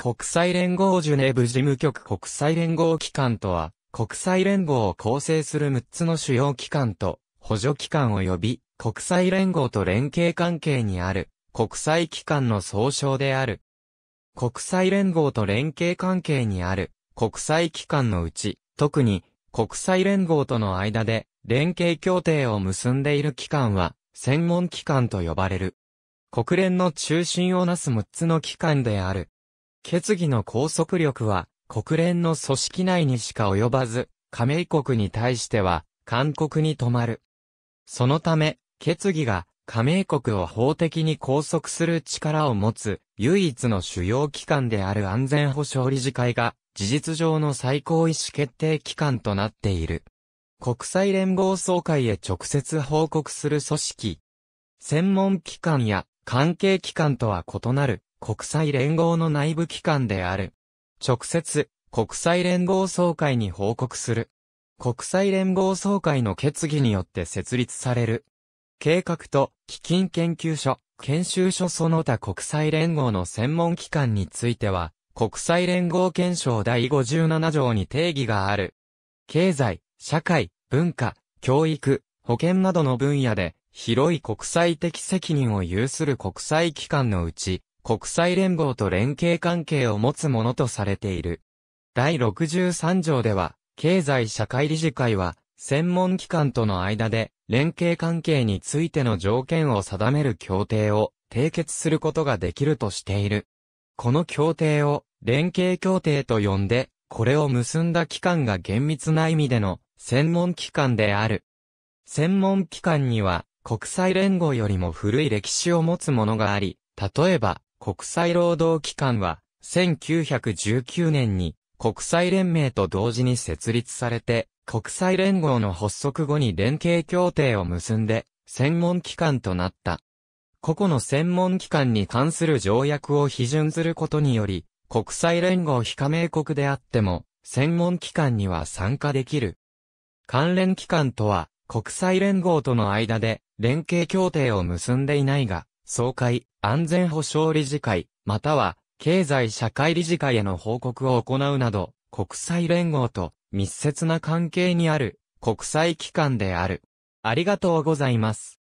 国際連合ジュネーブ事務局国際連合機関とは、国際連合を構成する6つの主要機関と補助機関及び国際連合と連携関係にある国際機関の総称である。国際連合と連携関係にある国際機関のうち、特に国際連合との間で連携協定を結んでいる機関は専門機関と呼ばれる。国連の中心をなす6つの機関である決議の拘束力は、国連の組織内にしか及ばず、加盟国に対しては、勧告に止まる。そのため、決議が、加盟国を法的に拘束する力を持つ、唯一の主要機関である安全保障理事会が、事実上の最高意思決定機関となっている。国際連合総会へ直接報告する組織。専門機関や関係機関とは異なる国際連合の内部機関である。直接、国際連合総会に報告する。国際連合総会の決議によって設立される。計画と基金研究所、研修所その他国際連合の専門機関については、国際連合憲章第57条に定義がある。経済、社会、文化、教育、保険などの分野で、広い国際的責任を有する国際機関のうち、国際連合と連携関係を持つものとされている。第63条では、経済社会理事会は、専門機関との間で、連携関係についての条件を定める協定を締結することができるとしている。この協定を連携協定と呼んで、これを結んだ機関が厳密な意味での専門機関である。専門機関には国際連合よりも古い歴史を持つものがあり、例えば国際労働機関は、1919年に国際連盟と同時に設立されて、国際連合の発足後に連携協定を結んで、専門機関となった。個々の専門機関に関する条約を批准することにより、国際連合非加盟国であっても、専門機関には参加できる。関連機関とは、国際連合との間で連携協定を結んでいないが、総会、安全保障理事会、または、経済社会理事会への報告を行うなど、国際連合と密接な関係にある国際機関である。ありがとうございます。